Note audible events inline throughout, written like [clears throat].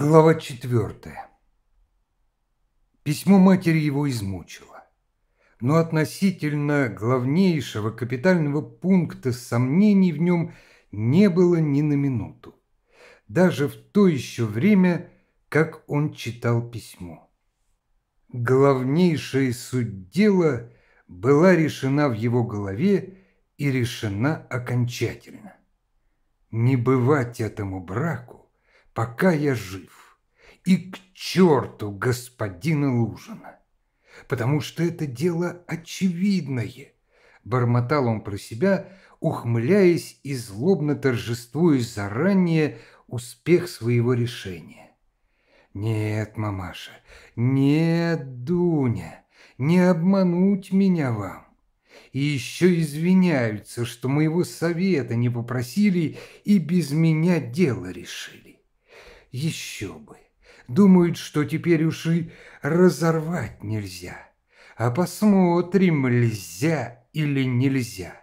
Глава четвертая. Письмо матери его измучило. Но относительно главнейшего капитального пункта сомнений в нем не было ни на минуту. Даже в то еще время, как он читал письмо. Главнейшая суть дела была решена в его голове и решена окончательно. Не бывать этому браку пока я жив, и к черту господина Лужина, потому что это дело очевидное, бормотал он про себя, ухмыляясь и злобно торжествуя заранее успех своего решения. «Нет, мамаша, нет, Дуня, не обмануть меня вам. И еще извиняются, что моего совета не попросили и без меня дело решили. Еще бы! Думают, что теперь уши разорвать нельзя. А посмотрим, нельзя или нельзя.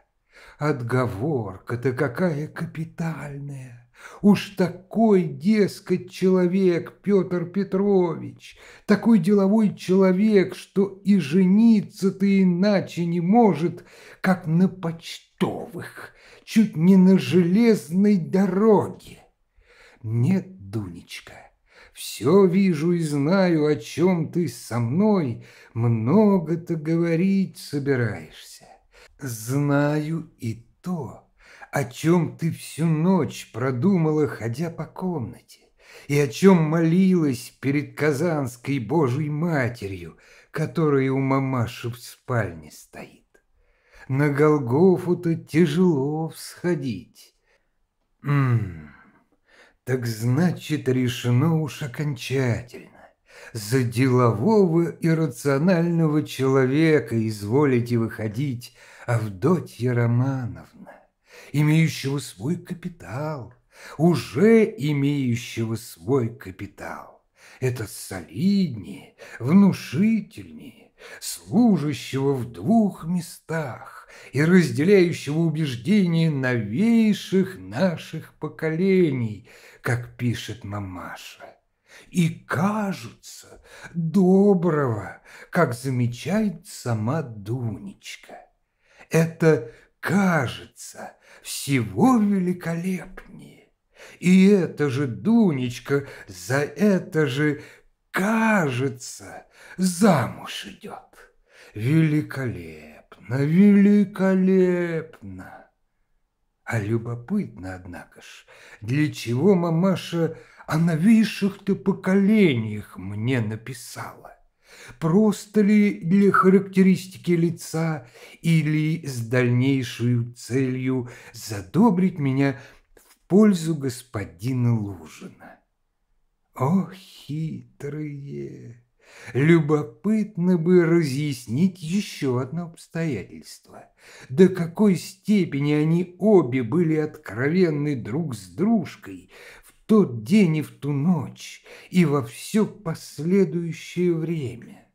Отговорка-то какая капитальная! Уж такой, дескать, человек Петр Петрович, такой деловой человек, что и жениться-то иначе не может, как на почтовых, чуть не на железной дороге. Нет все вижу и знаю, о чем ты со мной много-то говорить собираешься. Знаю и то, о чем ты всю ночь продумала, ходя по комнате, и о чем молилась перед Казанской Божьей Матерью, которая у мамаши в спальне стоит. На Голгофу-то тяжело всходить. М -м -м. Так значит, решено уж окончательно. За делового и рационального человека изволите выходить Авдотья Романовна, имеющего свой капитал, уже имеющего свой капитал. Это солиднее, внушительнее, служащего в двух местах и разделяющего убеждения новейших наших поколений – как пишет мамаша, и кажутся доброго, как замечает сама Дунечка. Это кажется всего великолепнее. И это же Дунечка за это же кажется замуж идет. Великолепно, великолепно. А любопытно, однако ж, для чего мамаша о новейших-то поколениях мне написала? Просто ли для характеристики лица или с дальнейшей целью задобрить меня в пользу господина Лужина? О, хитрые! Любопытно бы разъяснить еще одно обстоятельство. До какой степени они обе были откровенны друг с дружкой в тот день и в ту ночь, и во все последующее время.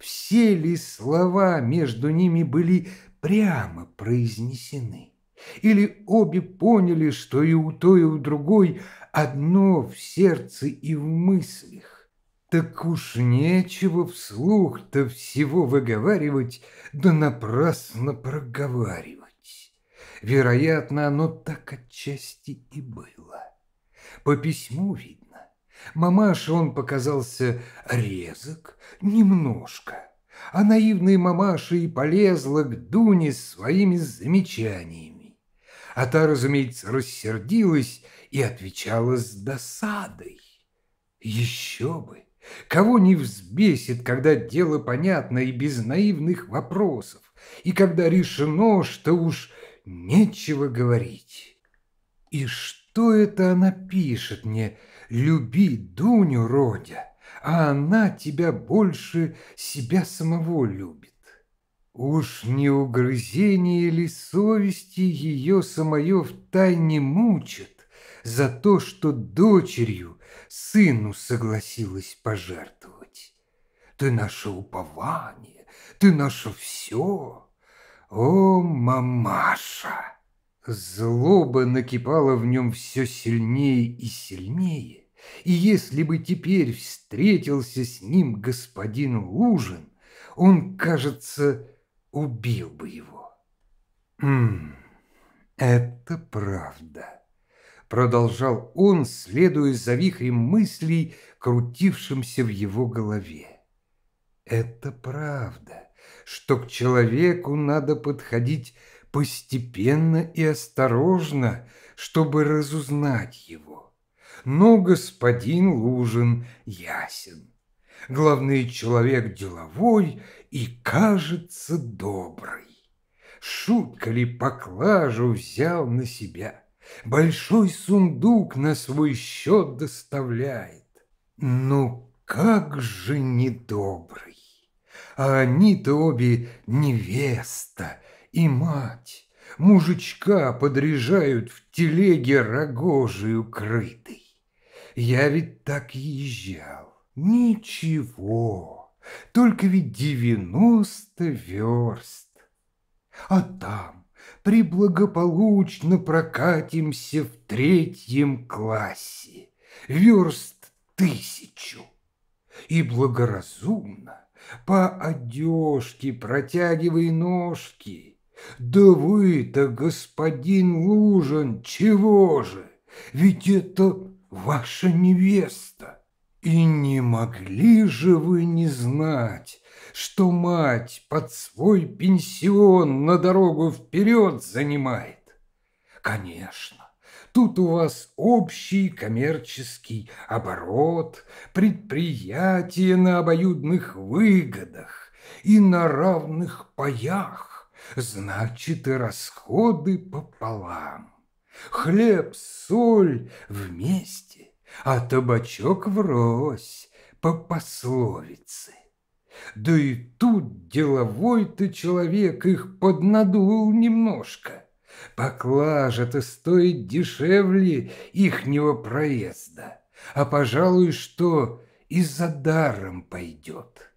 Все ли слова между ними были прямо произнесены? Или обе поняли, что и у той, и у другой одно в сердце и в мыслях? Так уж нечего вслух-то всего выговаривать, да напрасно проговаривать. Вероятно, оно так отчасти и было. По письму видно. Мамаше он показался резок, немножко. А наивная мамаша и полезла к Дуне своими замечаниями. А та, разумеется, рассердилась и отвечала с досадой. Еще бы! Кого не взбесит, когда дело понятно и без наивных вопросов, и когда решено, что уж нечего говорить. И что это она пишет мне? Люби Дуню, Родя, а она тебя больше себя самого любит. Уж не угрызение ли совести ее самое втайне мучит за то, что дочерью сыну согласилась пожертвовать. Ты наше упование, ты наше все. О, мамаша! Злоба накипала в нем все сильнее и сильнее, и если бы теперь встретился с ним господин Лужин, он, кажется, убил бы его. Хм, это правда продолжал он, следуя за вихрем мыслей, крутившимся в его голове. Это правда, что к человеку надо подходить постепенно и осторожно, чтобы разузнать его. Но господин Лужин ясен. Главный человек деловой и, кажется, добрый. Шутка ли поклажу взял на себя? большой сундук на свой счет доставляет. Ну как же недобрый! А они-то обе невеста и мать, мужичка подряжают в телеге рогожей укрытой. Я ведь так езжал. Ничего, только ведь девяносто верст. А там приблагополучно прокатимся в третьем классе, верст тысячу, и благоразумно по одежке протягивай ножки. Да вы-то, господин Лужин, чего же? Ведь это ваша невеста. И не могли же вы не знать, что мать под свой пенсион на дорогу вперед занимает. Конечно, тут у вас общий коммерческий оборот, предприятие на обоюдных выгодах и на равных паях, значит и расходы пополам. Хлеб, соль вместе, а табачок врозь по пословице. Да и тут деловой то человек их поднадул немножко. Поклажа-то стоит дешевле ихнего проезда, а, пожалуй, что и за даром пойдет.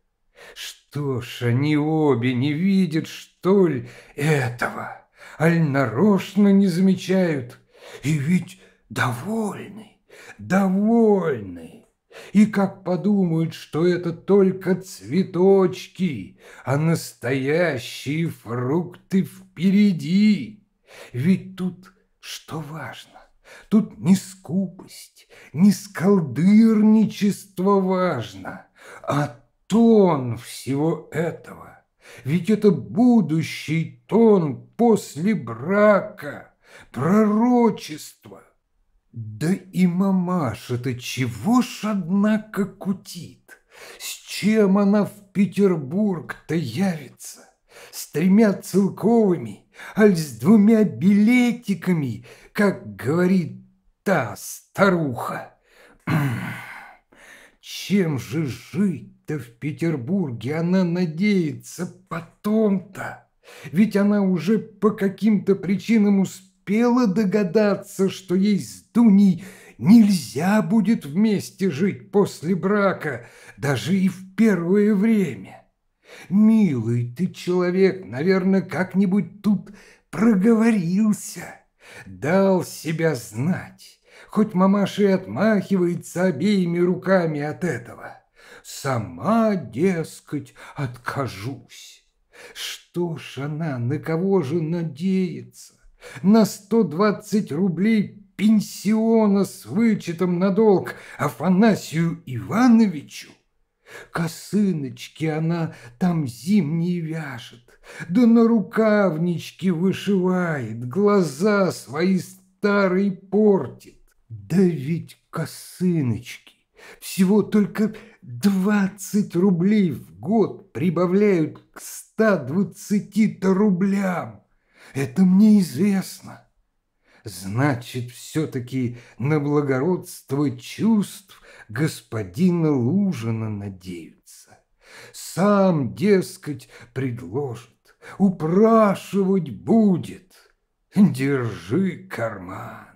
Что ж, они обе не видят, что ли, этого, аль нарочно не замечают, и ведь довольны, довольны. И как подумают, что это только цветочки, а настоящие фрукты впереди. Ведь тут что важно? Тут не скупость, не сколдырничество важно, а тон всего этого. Ведь это будущий тон после брака, пророчество – да и мамаша-то чего ж, однако, кутит? С чем она в Петербург-то явится? С тремя целковыми, аль с двумя билетиками, как говорит та старуха. [clears throat] Чем же жить-то в Петербурге она надеется потом-то? Ведь она уже по каким-то причинам успела успела догадаться, что ей с Дуней нельзя будет вместе жить после брака, даже и в первое время. Милый ты человек, наверное, как-нибудь тут проговорился, дал себя знать, хоть мамаша и отмахивается обеими руками от этого. Сама, дескать, откажусь. Что ж она, на кого же надеется? на 120 рублей пенсиона с вычетом на долг Афанасию Ивановичу, Косыночки она там зимние вяжет, да на рукавнички вышивает, глаза свои старые портит. Да ведь косыночки всего только 20 рублей в год прибавляют к 120 рублям. Это мне известно. Значит, все-таки на благородство чувств господина Лужина надеются. Сам, дескать, предложит, упрашивать будет. Держи карман.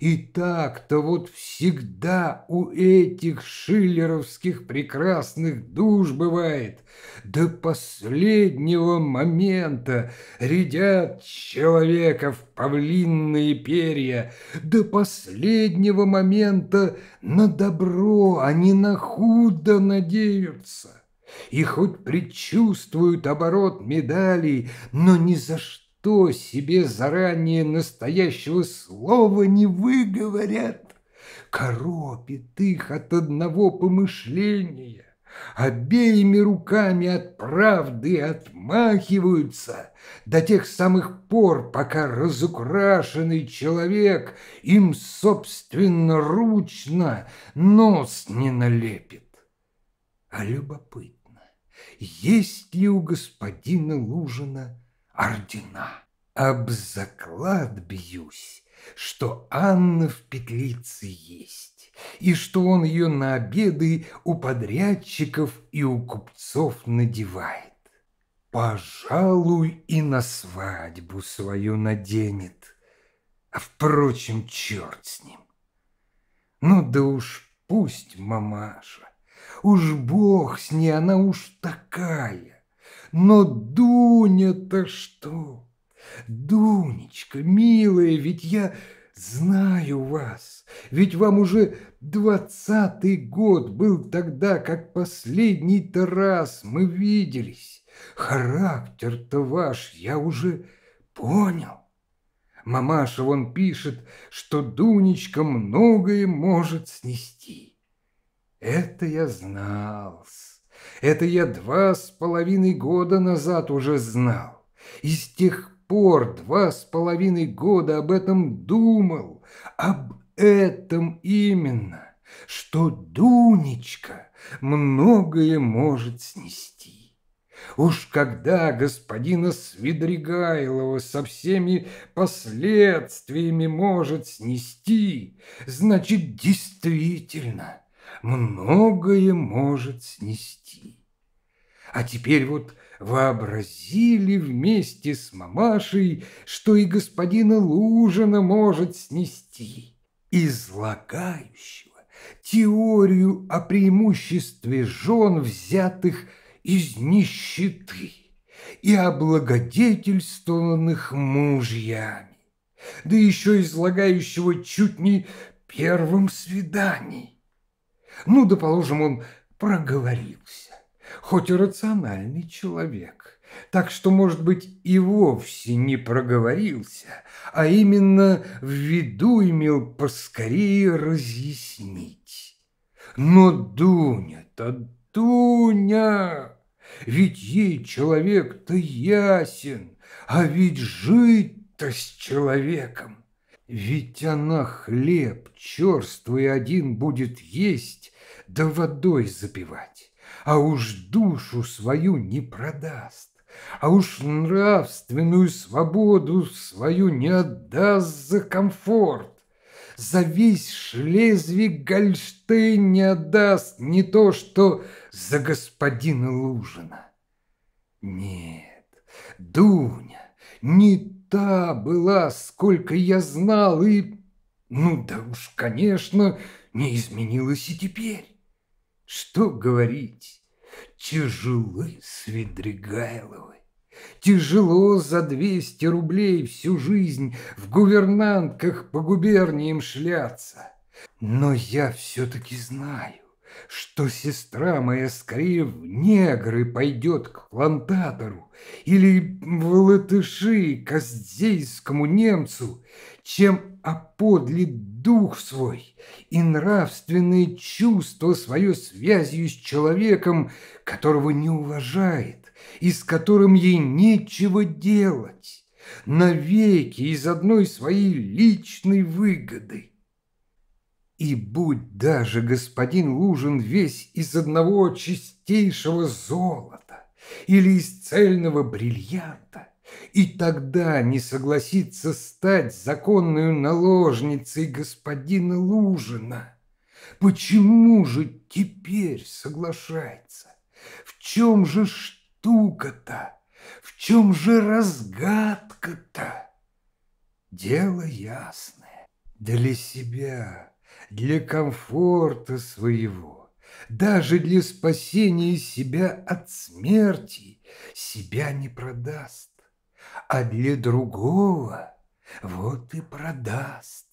И так-то вот всегда у этих шиллеровских прекрасных душ бывает. До последнего момента рядят человека в павлинные перья. До последнего момента на добро, а не на худо надеются. И хоть предчувствуют оборот медалей, но ни за что то себе заранее настоящего слова не выговорят. Коропит их от одного помышления. Обеими руками от правды отмахиваются до тех самых пор, пока разукрашенный человек им собственноручно нос не налепит. А любопытно, есть ли у господина Лужина ордена. Об заклад бьюсь, что Анна в петлице есть, и что он ее на обеды у подрядчиков и у купцов надевает. Пожалуй, и на свадьбу свою наденет, а, впрочем, черт с ним. Ну да уж пусть мамаша, уж бог с ней, она уж такая. Но Дуня-то что? Дунечка, милая, ведь я знаю вас, ведь вам уже двадцатый год был тогда, как последний-то раз мы виделись. Характер-то ваш я уже понял. Мамаша вон пишет, что Дунечка многое может снести. Это я знал, это я два с половиной года назад уже знал. И с тех пор два с половиной года об этом думал. Об этом именно, что Дунечка многое может снести. Уж когда господина Свидригайлова со всеми последствиями может снести, значит, действительно – многое может снести. А теперь вот вообразили вместе с мамашей, что и господина Лужина может снести, излагающего теорию о преимуществе жен, взятых из нищеты и облагодетельствованных мужьями, да еще излагающего чуть не первом свидании. Ну, доположим, он проговорился. Хоть и рациональный человек, так что, может быть, и вовсе не проговорился, а именно в виду имел поскорее разъяснить. Но Дуня-то, Дуня, ведь ей человек-то ясен, а ведь жить-то с человеком ведь она хлеб черствый один будет есть, да водой запивать, а уж душу свою не продаст, а уж нравственную свободу свою не отдаст за комфорт. За весь Шлезвиг Гольштейн не отдаст не то, что за господина Лужина. Нет, Дуня, не та была, сколько я знал, и... Ну да уж, конечно, не изменилась и теперь. Что говорить, тяжелы Свидригайловы. Тяжело за двести рублей всю жизнь в гувернантках по губерниям шляться. Но я все-таки знаю, что сестра моя скорее в негры пойдет к плантатору или в латыши к аздейскому немцу, чем оподлит дух свой и нравственное чувство свое связью с человеком, которого не уважает и с которым ей нечего делать, навеки из одной своей личной выгоды и будь даже господин Лужин весь из одного чистейшего золота или из цельного бриллианта, и тогда не согласится стать законную наложницей господина Лужина. Почему же теперь соглашается? В чем же штука-то? В чем же разгадка-то? Дело ясное. Для себя для комфорта своего, даже для спасения себя от смерти себя не продаст, а для другого вот и продаст.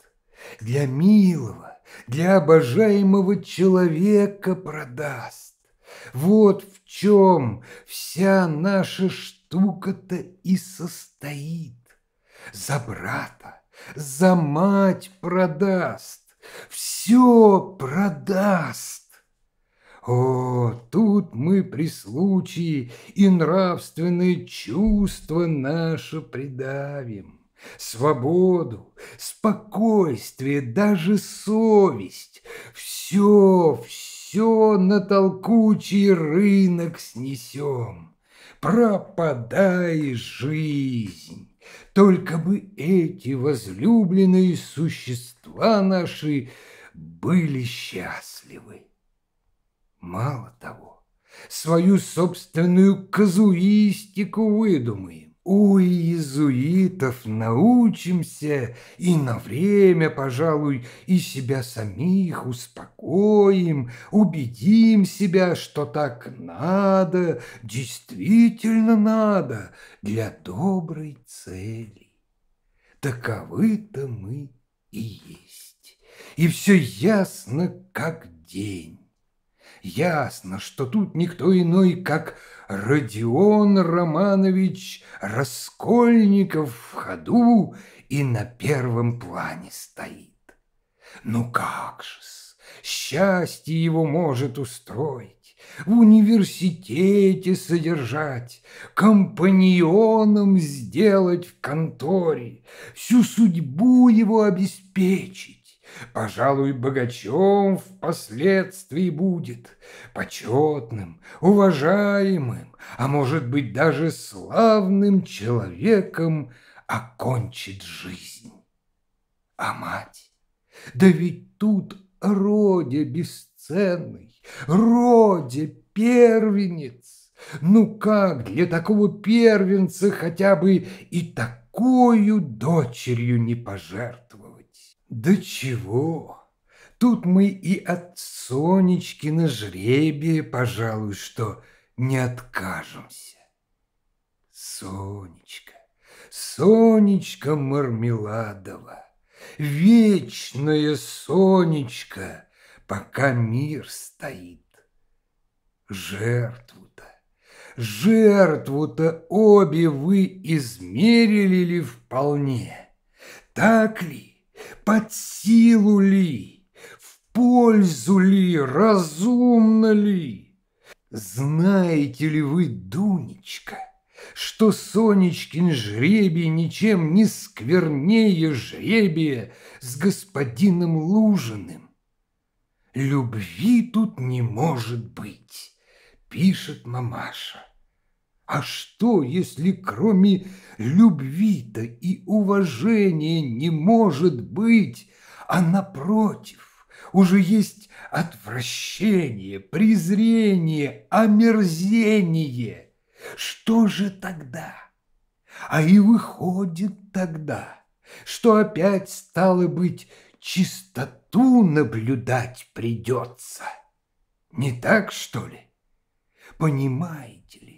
Для милого, для обожаемого человека продаст. Вот в чем вся наша штука-то и состоит. За брата, за мать продаст все продаст. О, тут мы при случае и нравственные чувства наши придавим, свободу, спокойствие, даже совесть, все, все на толкучий рынок снесем, пропадай жизнь. Только бы эти возлюбленные существа наши были счастливы. Мало того, свою собственную казуистику выдумаем у иезуитов научимся и на время, пожалуй, и себя самих успокоим, убедим себя, что так надо, действительно надо, для доброй цели. Таковы-то мы и есть, и все ясно, как день. Ясно, что тут никто иной, как Родион Романович Раскольников в ходу и на первом плане стоит. Ну как же -с, счастье его может устроить, в университете содержать, компаньоном сделать в конторе, всю судьбу его обеспечить пожалуй, богачом впоследствии будет, почетным, уважаемым, а может быть даже славным человеком окончит жизнь. А мать, да ведь тут роде бесценный, роде первенец. Ну как для такого первенца хотя бы и такую дочерью не пожертвовать? Да чего? Тут мы и от Сонечки на жребие, пожалуй, что не откажемся. Сонечка, Сонечка Мармеладова, вечная Сонечка, пока мир стоит. Жертву-то, жертву-то обе вы измерили ли вполне? Так ли? под силу ли, в пользу ли, разумно ли? Знаете ли вы, Дунечка, что Сонечкин жребий ничем не сквернее жребия с господином Лужиным? Любви тут не может быть, пишет мамаша. А что, если кроме любви-то и уважения не может быть, а напротив, уже есть отвращение, презрение, омерзение? Что же тогда? А и выходит тогда, что опять стало быть чистоту наблюдать придется. Не так, что ли? Понимаете ли?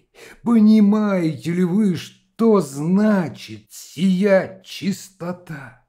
Понимаете ли вы, что значит сия чистота?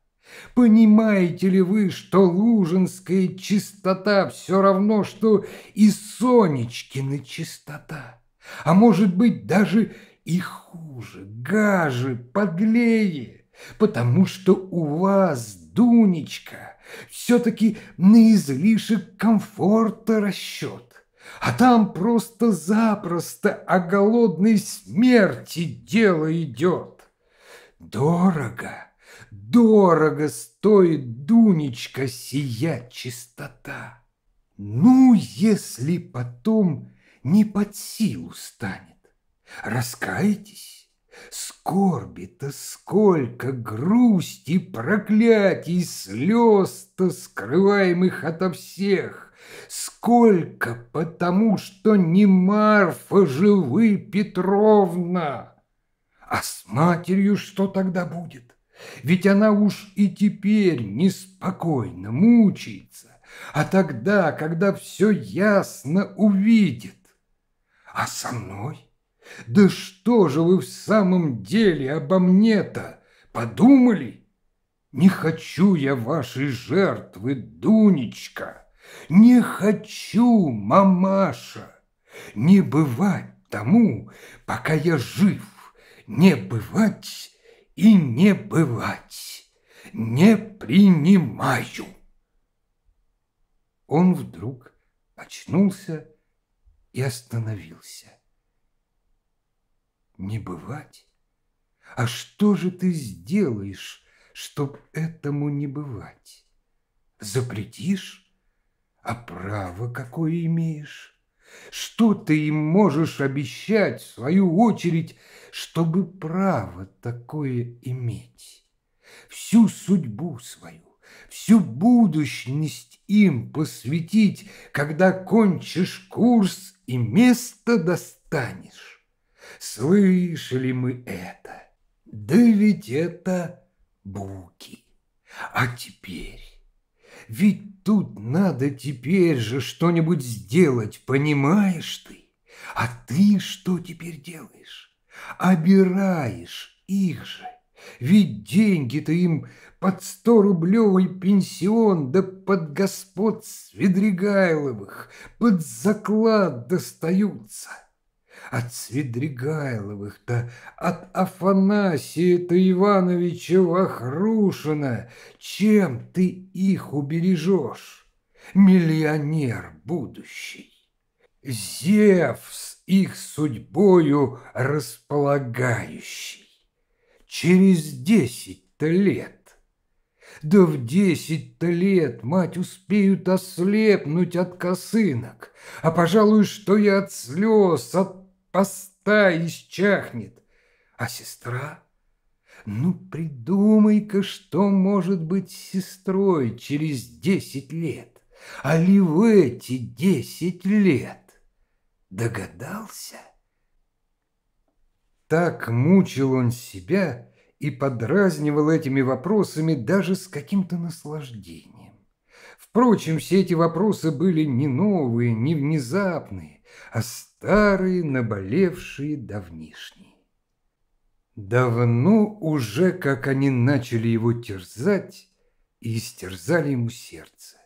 Понимаете ли вы, что лужинская чистота все равно, что и Сонечкина чистота? А может быть, даже и хуже, гаже, подлее, потому что у вас, Дунечка, все-таки на излишек комфорта расчет. А там просто-запросто о голодной смерти дело идет. Дорого, дорого стоит, Дунечка, сия чистота. Ну, если потом не под силу станет, раскаетесь. Скорби-то сколько, грусти, проклятий, слез-то, скрываемых ото всех, Сколько потому, что не Марфа живы Петровна! А с матерью что тогда будет? Ведь она уж и теперь неспокойно мучается, а тогда, когда все ясно увидит. А со мной? Да что же вы в самом деле обо мне-то подумали? Не хочу я вашей жертвы, Дунечка!» Не хочу, мамаша, не бывать тому, пока я жив, не бывать и не бывать, не принимаю. Он вдруг очнулся и остановился. Не бывать? А что же ты сделаешь, чтоб этому не бывать? Запретишь? А право какое имеешь? Что ты им можешь обещать, в свою очередь, чтобы право такое иметь? Всю судьбу свою, всю будущность им посвятить, когда кончишь курс и место достанешь. Слышали мы это? Да ведь это буки. А теперь ведь Тут надо теперь же что-нибудь сделать, понимаешь ты? А ты что теперь делаешь? Обираешь их же. Ведь деньги-то им под сто-рублевый пенсион, да под господ Свидригайловых, под заклад достаются от Свидригайловых-то, от Афанасия-то Ивановича Вахрушина. Чем ты их убережешь, миллионер будущий? Зевс их судьбою располагающий. Через десять-то лет да в десять-то лет мать успеют ослепнуть от косынок, а, пожалуй, что и от слез, от поста исчахнет. А сестра? Ну, придумай-ка, что может быть сестрой через десять лет, а ли в эти десять лет? Догадался? Так мучил он себя и подразнивал этими вопросами даже с каким-то наслаждением. Впрочем, все эти вопросы были не новые, не внезапные а старые, наболевшие давнишние. Давно уже, как они начали его терзать, и истерзали ему сердце.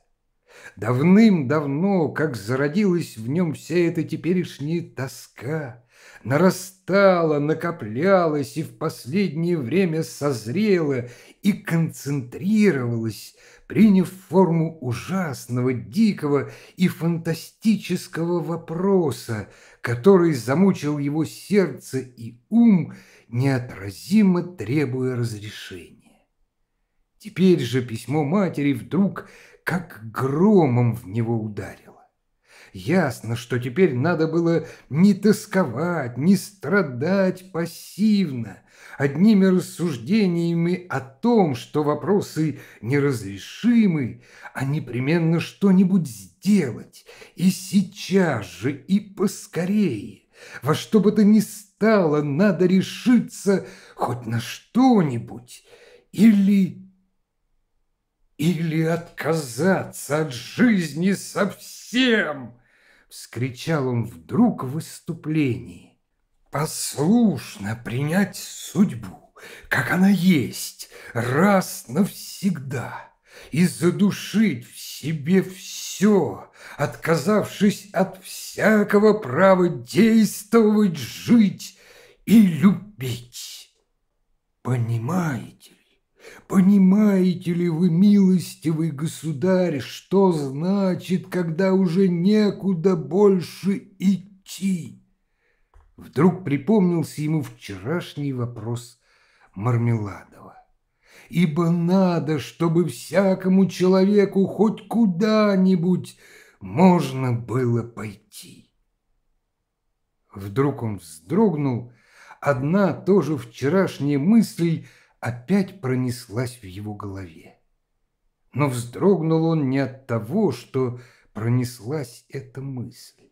Давным-давно, как зародилась в нем вся эта теперешняя тоска, нарастала, накоплялась и в последнее время созрела и концентрировалась приняв форму ужасного, дикого и фантастического вопроса, который замучил его сердце и ум, неотразимо требуя разрешения. Теперь же письмо матери вдруг как громом в него ударило. Ясно, что теперь надо было не тосковать, не страдать пассивно – одними рассуждениями о том, что вопросы неразрешимы, а непременно что-нибудь сделать, и сейчас же, и поскорее. Во что бы то ни стало, надо решиться хоть на что-нибудь, или... или отказаться от жизни совсем, — вскричал он вдруг в выступлении послушно принять судьбу, как она есть, раз навсегда, и задушить в себе все, отказавшись от всякого права действовать, жить и любить. Понимаете ли, понимаете ли вы, милостивый государь, что значит, когда уже некуда больше идти? Вдруг припомнился ему вчерашний вопрос Мармеладова. «Ибо надо, чтобы всякому человеку хоть куда-нибудь можно было пойти». Вдруг он вздрогнул, одна тоже вчерашняя мысль опять пронеслась в его голове. Но вздрогнул он не от того, что пронеслась эта мысль.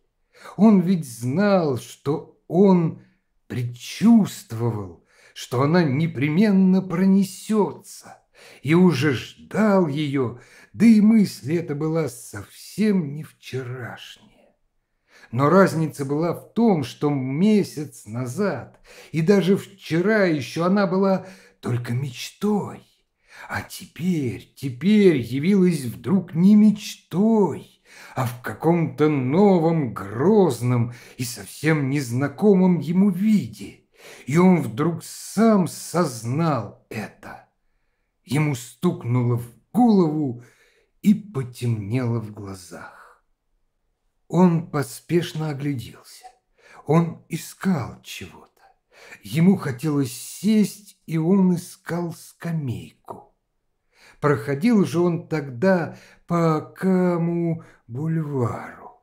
Он ведь знал, что он предчувствовал, что она непременно пронесется, и уже ждал ее, да и мысль эта была совсем не вчерашняя. Но разница была в том, что месяц назад и даже вчера еще она была только мечтой, а теперь, теперь явилась вдруг не мечтой, а в каком-то новом, грозном и совсем незнакомом ему виде. И он вдруг сам сознал это. Ему стукнуло в голову и потемнело в глазах. Он поспешно огляделся. Он искал чего-то. Ему хотелось сесть, и он искал скамейку. Проходил же он тогда по Каму бульвару.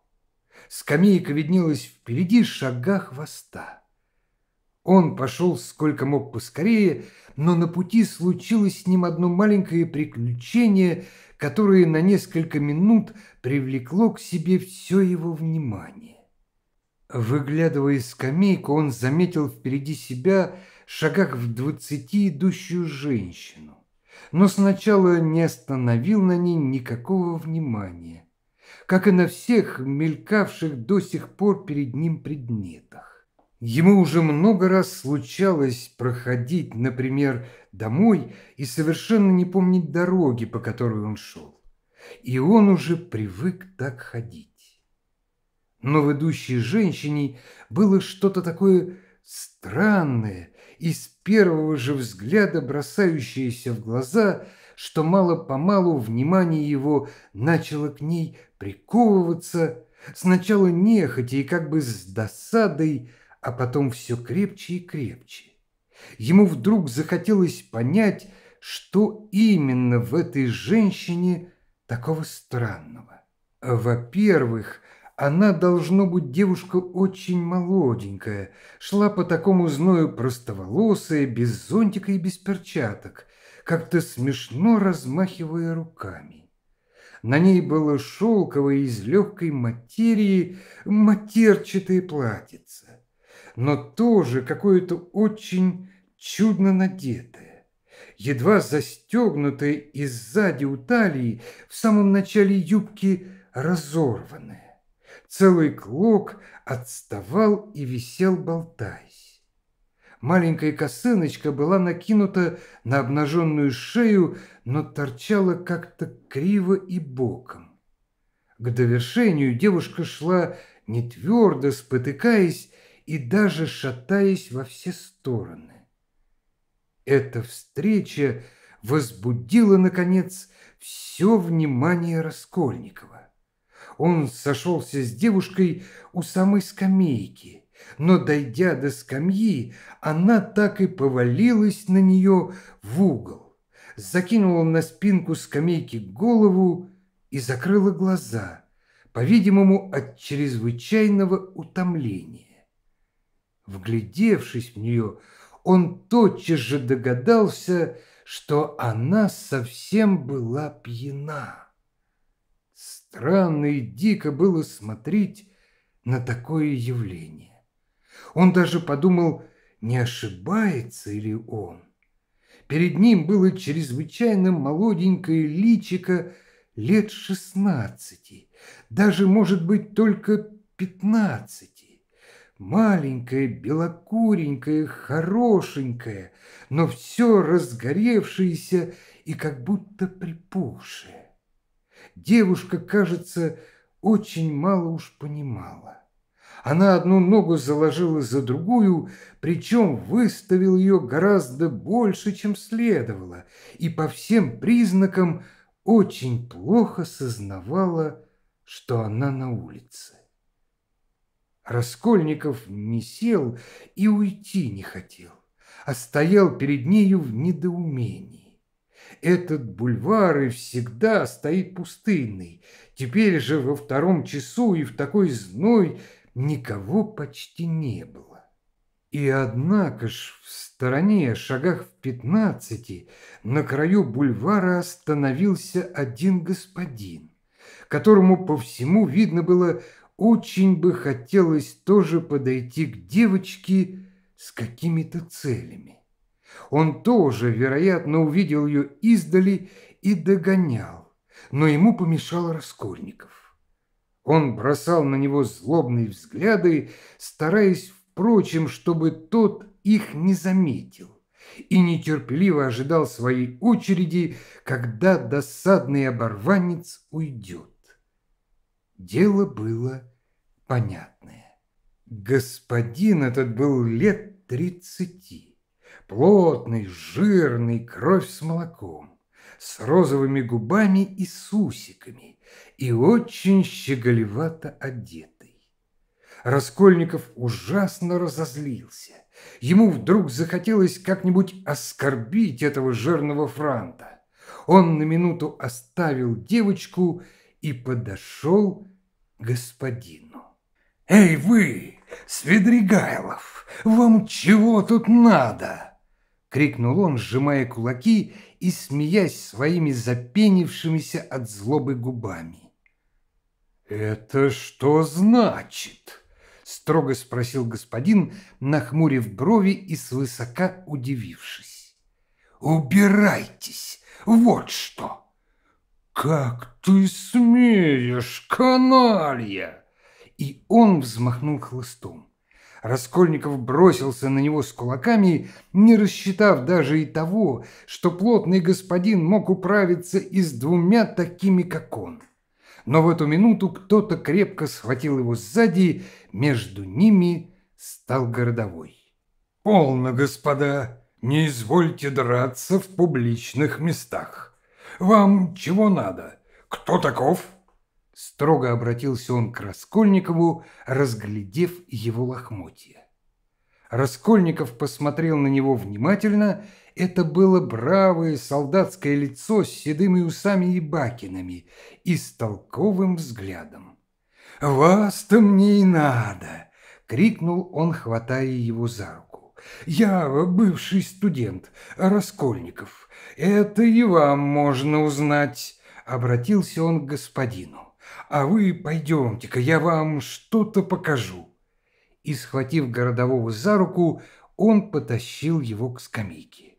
Скамейка виднелась впереди шагах хвоста. Он пошел сколько мог поскорее, но на пути случилось с ним одно маленькое приключение, которое на несколько минут привлекло к себе все его внимание. Выглядывая скамейку, он заметил впереди себя шагах в двадцати идущую женщину но сначала не остановил на ней никакого внимания, как и на всех мелькавших до сих пор перед ним предметах. Ему уже много раз случалось проходить, например, домой и совершенно не помнить дороги, по которой он шел. И он уже привык так ходить. Но в идущей женщине было что-то такое странное и с первого же взгляда бросающееся в глаза, что мало-помалу внимание его начало к ней приковываться, сначала нехотя и как бы с досадой, а потом все крепче и крепче. Ему вдруг захотелось понять, что именно в этой женщине такого странного. Во-первых, она, должно быть, девушка очень молоденькая, шла по такому зною простоволосая, без зонтика и без перчаток, как-то смешно размахивая руками. На ней было шелковое из легкой материи матерчатое платьице, но тоже какое-то очень чудно надетое, едва застегнутое и сзади у талии, в самом начале юбки разорванное целый клок отставал и висел, болтаясь. Маленькая косыночка была накинута на обнаженную шею, но торчала как-то криво и боком. К довершению девушка шла не твердо, спотыкаясь и даже шатаясь во все стороны. Эта встреча возбудила, наконец, все внимание Раскольникова он сошелся с девушкой у самой скамейки, но, дойдя до скамьи, она так и повалилась на нее в угол, закинула на спинку скамейки голову и закрыла глаза, по-видимому, от чрезвычайного утомления. Вглядевшись в нее, он тотчас же догадался, что она совсем была пьяна. Странно и дико было смотреть на такое явление. Он даже подумал, не ошибается ли он. Перед ним было чрезвычайно молоденькое личико лет шестнадцати, даже, может быть, только пятнадцати. Маленькое, белокуренькое, хорошенькое, но все разгоревшееся и как будто припухшее девушка, кажется, очень мало уж понимала. Она одну ногу заложила за другую, причем выставил ее гораздо больше, чем следовало, и по всем признакам очень плохо сознавала, что она на улице. Раскольников не сел и уйти не хотел, а стоял перед нею в недоумении. Этот бульвар и всегда стоит пустынный. Теперь же во втором часу и в такой зной никого почти не было. И однако ж в стороне, шагах в пятнадцати, на краю бульвара остановился один господин, которому по всему видно было, очень бы хотелось тоже подойти к девочке с какими-то целями. Он тоже, вероятно, увидел ее издали и догонял, но ему помешал Раскольников. Он бросал на него злобные взгляды, стараясь, впрочем, чтобы тот их не заметил и нетерпеливо ожидал своей очереди, когда досадный оборванец уйдет. Дело было понятное. Господин этот был лет тридцати Плотный, жирный, кровь с молоком, с розовыми губами и сусиками, и очень щеголевато одетый. Раскольников ужасно разозлился. Ему вдруг захотелось как-нибудь оскорбить этого жирного франта. Он на минуту оставил девочку и подошел к господину. «Эй вы, Свидригайлов, вам чего тут надо?» крикнул он, сжимая кулаки и смеясь своими запенившимися от злобы губами. «Это что значит?» – строго спросил господин, нахмурив брови и свысока удивившись. «Убирайтесь! Вот что!» «Как ты смеешь, каналья!» И он взмахнул хлыстом. Раскольников бросился на него с кулаками, не рассчитав даже и того, что плотный господин мог управиться и с двумя такими, как он. Но в эту минуту кто-то крепко схватил его сзади, между ними стал городовой. «Полно, господа, не извольте драться в публичных местах. Вам чего надо? Кто таков?» Строго обратился он к Раскольникову, разглядев его лохмотья. Раскольников посмотрел на него внимательно. Это было бравое солдатское лицо с седыми усами и бакинами и с толковым взглядом. «Вас-то мне и надо!» — крикнул он, хватая его за руку. «Я бывший студент Раскольников. Это и вам можно узнать!» — обратился он к господину. А вы пойдемте-ка, я вам что-то покажу. И, схватив городового за руку, он потащил его к скамейке.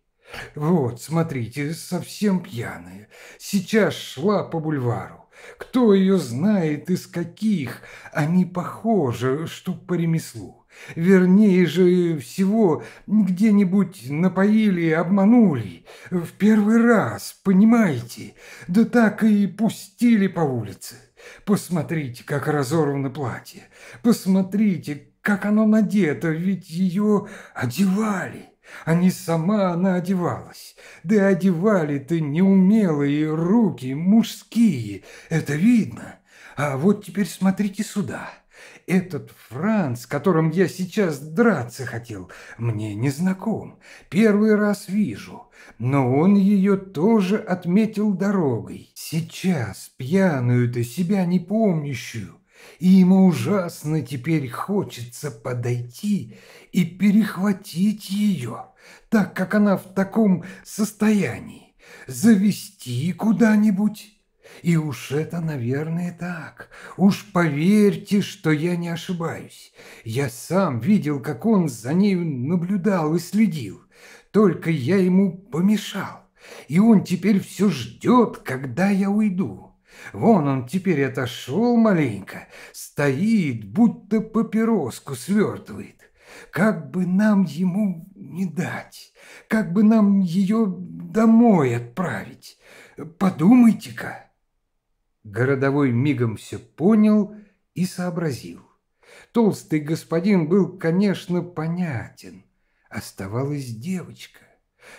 Вот, смотрите, совсем пьяная. Сейчас шла по бульвару. Кто ее знает, из каких? Они похожи, что по ремеслу. Вернее же всего, где-нибудь напоили, обманули. В первый раз, понимаете? Да так и пустили по улице. Посмотрите, как разорвано платье. Посмотрите, как оно надето, ведь ее одевали. А не сама она одевалась. Да одевали-то неумелые руки, мужские, это видно. А вот теперь смотрите сюда. Этот Франц, с которым я сейчас драться хотел, мне не знаком. Первый раз вижу. Но он ее тоже отметил дорогой. Сейчас пьяную-то себя не помнящую. И ему ужасно теперь хочется подойти и перехватить ее, так как она в таком состоянии, завести куда-нибудь и уж это, наверное, так. Уж поверьте, что я не ошибаюсь. Я сам видел, как он за нею наблюдал и следил. Только я ему помешал. И он теперь все ждет, когда я уйду. Вон он теперь отошел маленько, стоит, будто папироску свертывает. Как бы нам ему не дать, как бы нам ее домой отправить? Подумайте-ка. Городовой мигом все понял и сообразил. Толстый господин был, конечно, понятен. Оставалась девочка.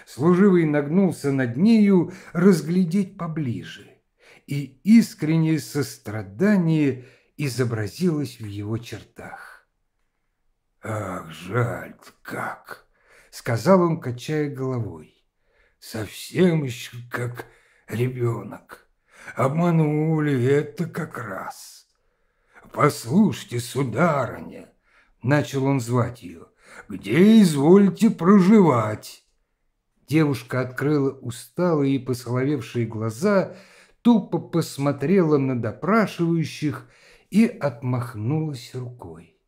Служивый нагнулся над нею разглядеть поближе, и искреннее сострадание изобразилось в его чертах. «Ах, жаль как!» — сказал он, качая головой. «Совсем еще как ребенок!» обманули это как раз. «Послушайте, сударыня!» — начал он звать ее. «Где извольте проживать?» Девушка открыла усталые и посоловевшие глаза, тупо посмотрела на допрашивающих и отмахнулась рукой.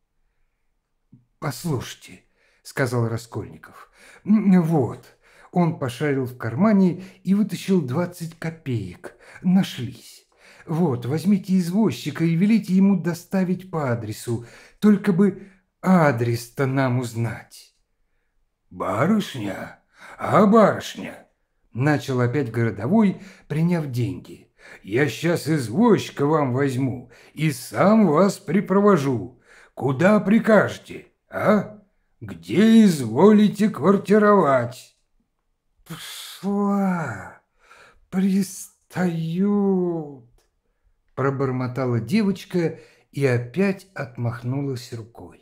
«Послушайте», — сказал Раскольников, — «вот». Он пошарил в кармане и вытащил двадцать копеек. Нашлись. Вот, возьмите извозчика и велите ему доставить по адресу. Только бы адрес-то нам узнать. Барышня? А барышня? Начал опять городовой, приняв деньги. Я сейчас извозчика вам возьму и сам вас припровожу. Куда прикажете, а? Где изволите квартировать? пошла, пристают!» Пробормотала девочка и опять отмахнулась рукой.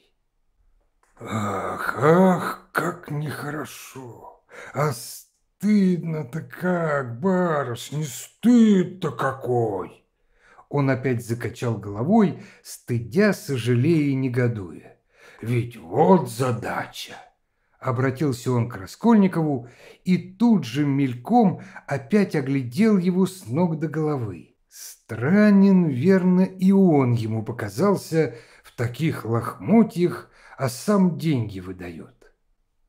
«Ах, ах, как нехорошо! А стыдно-то как, барышни, стыд-то какой!» Он опять закачал головой, стыдя, сожалея и негодуя. «Ведь вот задача! Обратился он к Раскольникову и тут же мельком опять оглядел его с ног до головы. Странен, верно, и он ему показался в таких лохмотьях, а сам деньги выдает.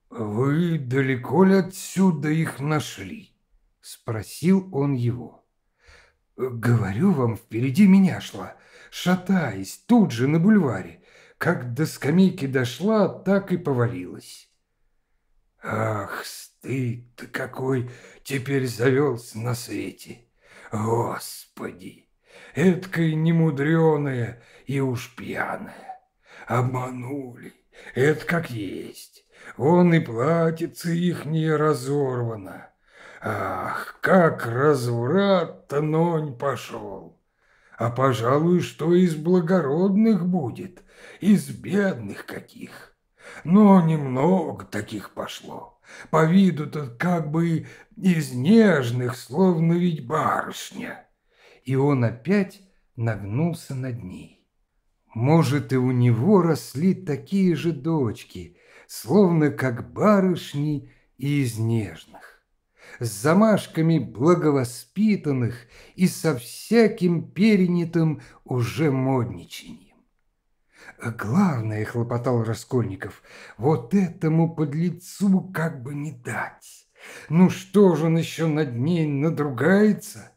«Вы далеко ли отсюда их нашли?» – спросил он его. «Говорю вам, впереди меня шла, шатаясь тут же на бульваре. Как до скамейки дошла, так и повалилась». Ах, стыд-то какой теперь завелся на свете! Господи! Эдкое немудреное и уж пьяная Обманули, это как есть. Вон и платьице ихнее разорвано. Ах, как разврат-то нонь пошел! А, пожалуй, что из благородных будет, из бедных каких. Но немного таких пошло. По виду-то как бы из нежных, словно ведь барышня. И он опять нагнулся над ней. Может, и у него росли такие же дочки, словно как барышни и из нежных, с замашками благовоспитанных и со всяким перенятым уже модничанием. А главное, — хлопотал Раскольников, — вот этому подлецу как бы не дать. Ну что же он еще над ней надругается?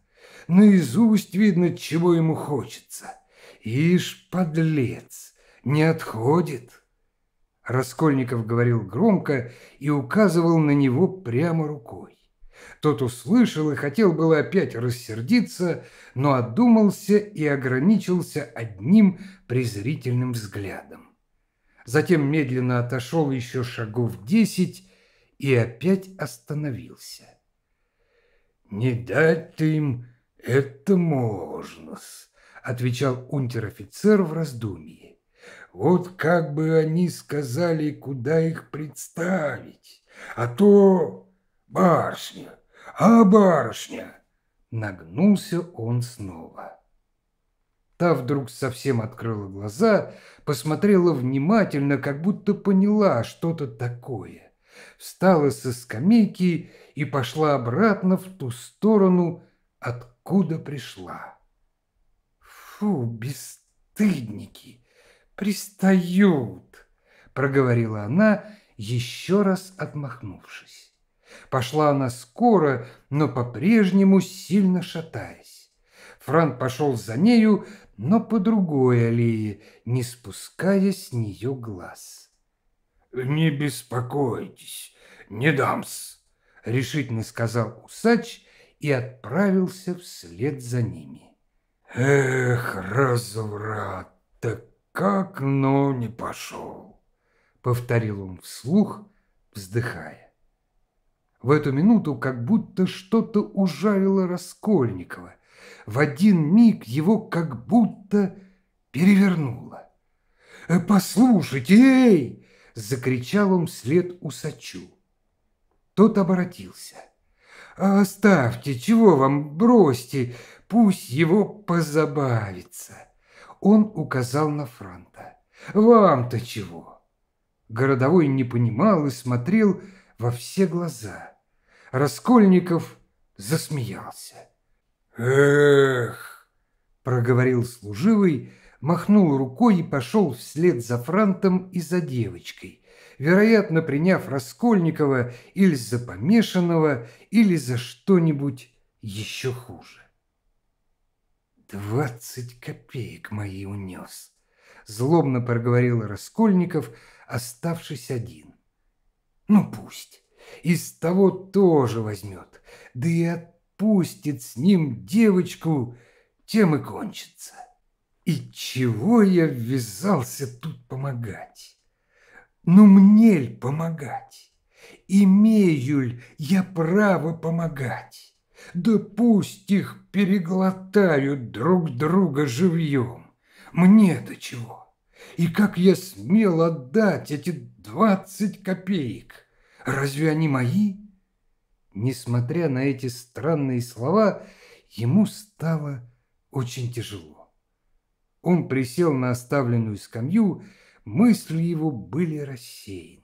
Наизусть видно, чего ему хочется. Ишь, подлец, не отходит. Раскольников говорил громко и указывал на него прямо рукой. Тот услышал и хотел было опять рассердиться, но отдумался и ограничился одним презрительным взглядом. Затем медленно отошел еще шагов десять и опять остановился. «Не дать-то им это можно отвечал унтер-офицер в раздумье. «Вот как бы они сказали, куда их представить, а то «Барышня! А барышня!» Нагнулся он снова. Та вдруг совсем открыла глаза, посмотрела внимательно, как будто поняла что-то такое. Встала со скамейки и пошла обратно в ту сторону, откуда пришла. «Фу, бесстыдники! Пристают!» — проговорила она, еще раз отмахнувшись. Пошла она скоро, но по-прежнему сильно шатаясь. Франк пошел за нею, но по другой аллее, не спуская с нее глаз. «Не беспокойтесь, не дамс», — решительно сказал усач и отправился вслед за ними. «Эх, Так как, но не пошел», — повторил он вслух, вздыхая. В эту минуту как будто что-то ужалило Раскольникова. В один миг его как будто перевернуло. «Э, «Послушайте, эй!» – закричал он вслед усачу. Тот оборотился. «А «Оставьте, чего вам, бросьте, пусть его позабавится!» Он указал на Франта. «Вам-то чего?» Городовой не понимал и смотрел, во все глаза. Раскольников засмеялся. «Эх!» – проговорил служивый, махнул рукой и пошел вслед за Франтом и за девочкой, вероятно, приняв Раскольникова или за помешанного, или за что-нибудь еще хуже. «Двадцать копеек мои унес», – злобно проговорил Раскольников, оставшись один. Ну пусть. Из того тоже возьмет. Да и отпустит с ним девочку, тем и кончится. И чего я ввязался тут помогать? Ну мне ль помогать? Имею ль я право помогать? Да пусть их переглотают друг друга живьем. Мне до чего? И как я смел отдать эти Двадцать копеек! Разве они мои? Несмотря на эти странные слова, ему стало очень тяжело. Он присел на оставленную скамью, мысли его были рассеяны.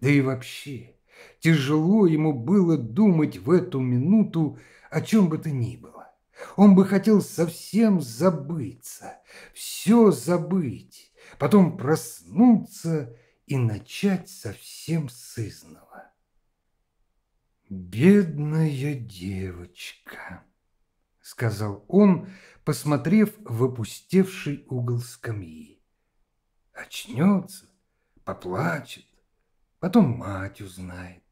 Да и вообще, тяжело ему было думать в эту минуту о чем бы то ни было. Он бы хотел совсем забыться, все забыть, потом проснуться и начать совсем с изного. «Бедная девочка», — сказал он, посмотрев в опустевший угол скамьи. «Очнется, поплачет, потом мать узнает,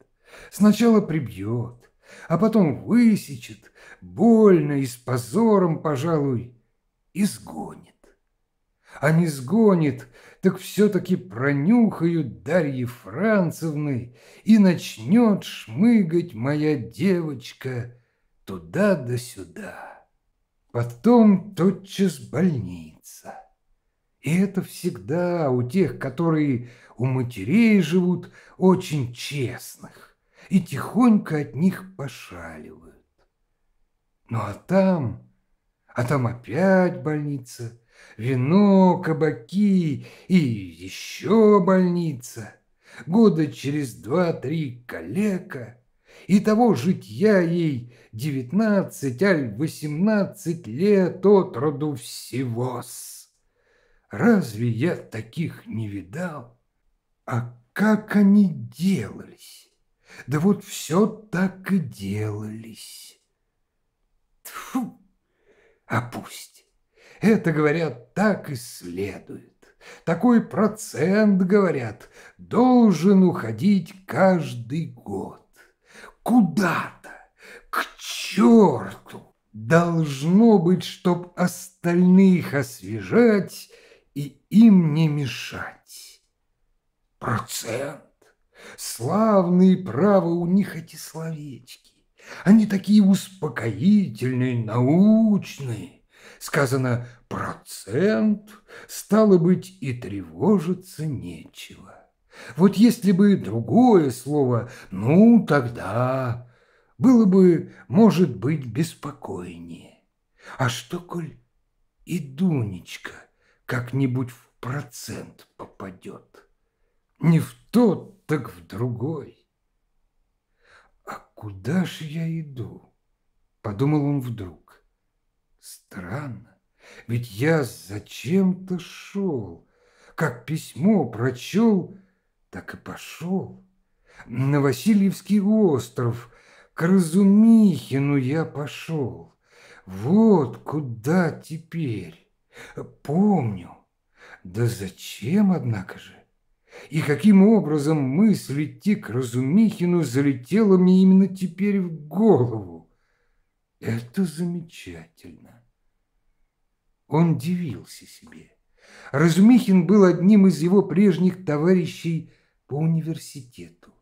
сначала прибьет, а потом высечет, больно и с позором, пожалуй, изгонит. А не сгонит, так все-таки пронюхают Дарьи Францевны, и начнет шмыгать моя девочка туда да сюда. Потом тотчас больница. И это всегда у тех, которые у матерей живут, очень честных, и тихонько от них пошаливают. Ну а там, а там опять больница – Вино, кабаки и еще больница. Года через два-три калека. И того житья ей девятнадцать, аль восемнадцать лет от роду всего-с. Разве я таких не видал? А как они делались? Да вот все так и делались. Тьфу, а это, говорят, так и следует. Такой процент, говорят, должен уходить каждый год. Куда-то, к черту. Должно быть, чтоб остальных освежать и им не мешать. Процент. Славные права у них эти словечки. Они такие успокоительные, научные сказано «процент», стало быть, и тревожиться нечего. Вот если бы другое слово «ну тогда» было бы, может быть, беспокойнее. А что, коль и Дунечка как-нибудь в процент попадет? Не в тот, так в другой. А куда ж я иду? Подумал он вдруг. Странно, ведь я зачем-то шел, как письмо прочел, так и пошел. На Васильевский остров, к Разумихину я пошел. Вот куда теперь, помню. Да зачем, однако же? И каким образом мысль идти к Разумихину залетела мне именно теперь в голову? Это замечательно. Он дивился себе. Разумихин был одним из его прежних товарищей по университету.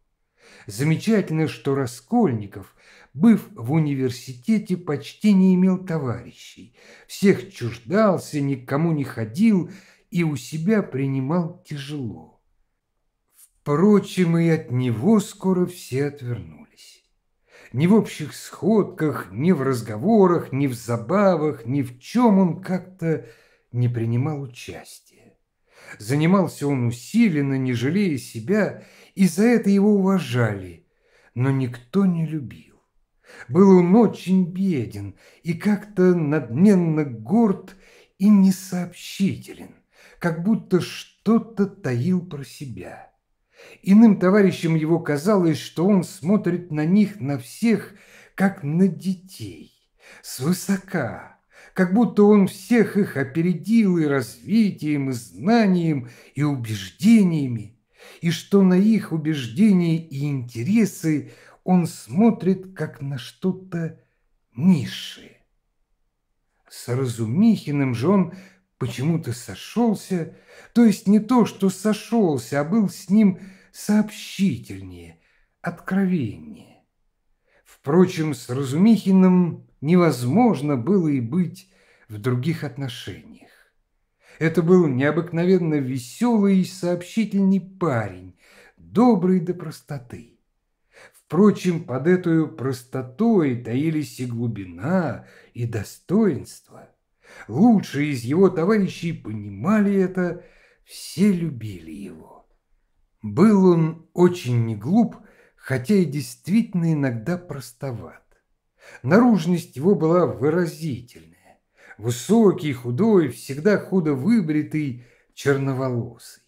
Замечательно, что Раскольников, быв в университете, почти не имел товарищей, всех чуждался, никому не ходил и у себя принимал тяжело. Впрочем, и от него скоро все отвернулись ни в общих сходках, ни в разговорах, ни в забавах, ни в чем он как-то не принимал участия. Занимался он усиленно, не жалея себя, и за это его уважали, но никто не любил. Был он очень беден и как-то надменно горд и несообщителен, как будто что-то таил про себя. Иным товарищам его казалось, что он смотрит на них, на всех, как на детей, свысока, как будто он всех их опередил и развитием, и знанием, и убеждениями, и что на их убеждения и интересы он смотрит, как на что-то низшее. С Разумихиным же он Почему ты сошелся? То есть не то, что сошелся, а был с ним сообщительнее, откровеннее. Впрочем, с Разумихиным невозможно было и быть в других отношениях. Это был необыкновенно веселый и сообщительный парень, добрый до простоты. Впрочем, под этой простотой таились и глубина, и достоинство – лучшие из его товарищей понимали это, все любили его. Был он очень не глуп, хотя и действительно иногда простоват. Наружность его была выразительная. Высокий, худой, всегда худо выбритый, черноволосый.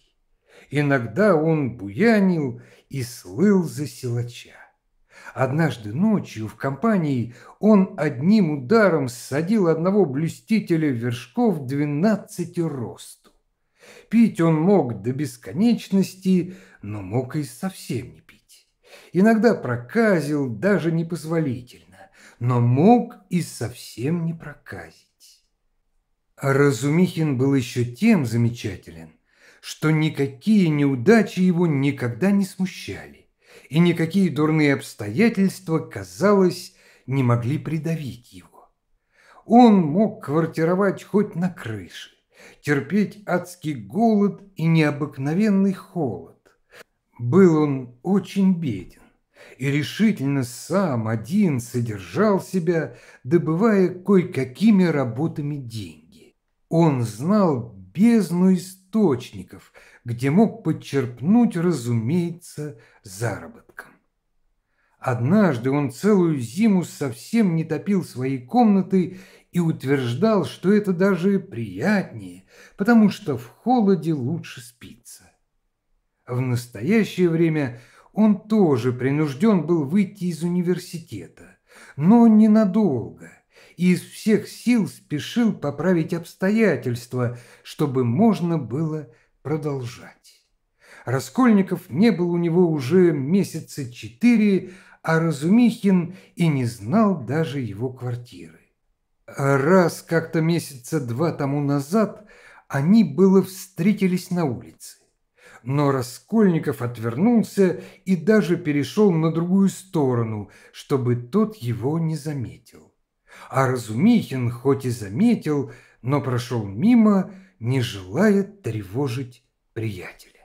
Иногда он буянил и слыл за силача. Однажды ночью в компании он одним ударом ссадил одного блюстителя вершков двенадцати росту. Пить он мог до бесконечности, но мог и совсем не пить. Иногда проказил даже непозволительно, но мог и совсем не проказить. А Разумихин был еще тем замечателен, что никакие неудачи его никогда не смущали и никакие дурные обстоятельства, казалось, не могли придавить его. Он мог квартировать хоть на крыше, терпеть адский голод и необыкновенный холод. Был он очень беден и решительно сам один содержал себя, добывая кое-какими работами деньги. Он знал бездну из источников, где мог подчерпнуть, разумеется, заработком. Однажды он целую зиму совсем не топил своей комнаты и утверждал, что это даже приятнее, потому что в холоде лучше спится. В настоящее время он тоже принужден был выйти из университета, но ненадолго – и из всех сил спешил поправить обстоятельства, чтобы можно было продолжать. Раскольников не был у него уже месяца четыре, а Разумихин и не знал даже его квартиры. Раз как-то месяца два тому назад они было встретились на улице. Но Раскольников отвернулся и даже перешел на другую сторону, чтобы тот его не заметил а Разумихин хоть и заметил, но прошел мимо, не желая тревожить приятеля.